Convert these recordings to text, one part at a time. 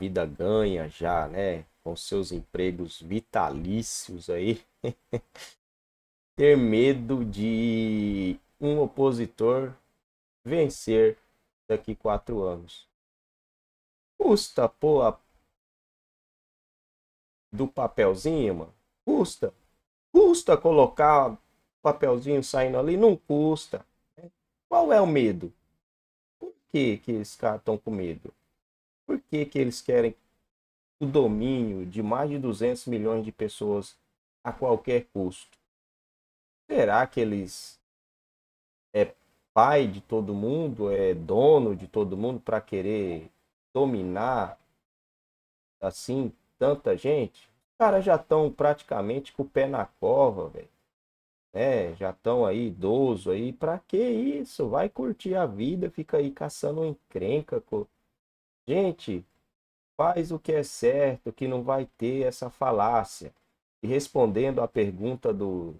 vida ganha já, né? Com seus empregos vitalícios aí. Ter medo de um opositor vencer daqui quatro anos. Custa pôr a... do papelzinho, mano? Custa. Custa colocar papelzinho saindo ali? Não custa. Né? Qual é o medo? Por que, que esses caras estão com medo? Por que, que eles querem o domínio de mais de 200 milhões de pessoas a qualquer custo? Será que eles é pai de todo mundo, é dono de todo mundo para querer dominar assim tanta gente? Os caras já estão praticamente com o pé na cova, velho. É, já estão aí idoso aí, para que isso? Vai curtir a vida, fica aí caçando encrenca, co Gente, faz o que é certo, que não vai ter essa falácia. E respondendo à pergunta do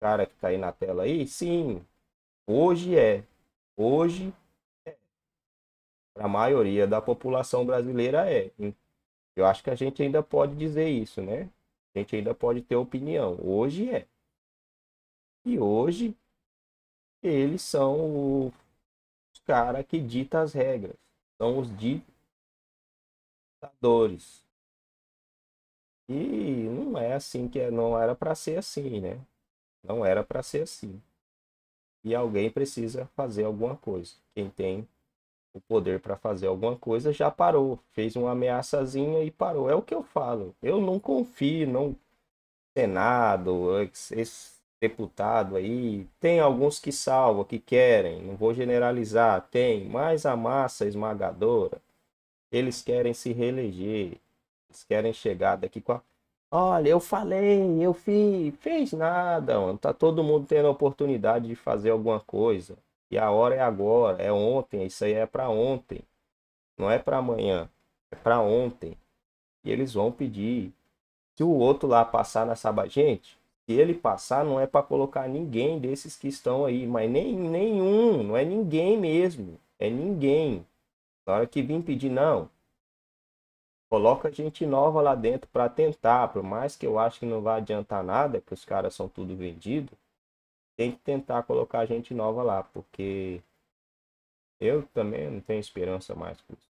cara que está aí na tela aí, sim, hoje é. Hoje é. Para a maioria da população brasileira é. Eu acho que a gente ainda pode dizer isso, né? A gente ainda pode ter opinião. Hoje é. E hoje eles são os caras que ditam as regras são os ditadores. E não é assim que é, não era para ser assim, né? Não era para ser assim. E alguém precisa fazer alguma coisa. Quem tem o poder para fazer alguma coisa já parou, fez uma ameaçazinha e parou. É o que eu falo. Eu não confio, não Senado, esses deputado aí, tem alguns que salvam, que querem, não vou generalizar, tem, mas a massa esmagadora, eles querem se reeleger, eles querem chegar daqui com a. Olha, eu falei, eu fiz, fez nada, mano. Tá todo mundo tendo a oportunidade de fazer alguma coisa. E a hora é agora, é ontem, isso aí é para ontem. Não é para amanhã, é para ontem. E eles vão pedir. Se o outro lá passar na Sabagente se ele passar não é para colocar ninguém desses que estão aí, mas nem nenhum, não é ninguém mesmo, é ninguém. Na hora que vim pedir, não, coloca gente nova lá dentro para tentar, por mais que eu acho que não vai adiantar nada, que os caras são tudo vendido, tem que tentar colocar gente nova lá, porque eu também não tenho esperança mais com isso.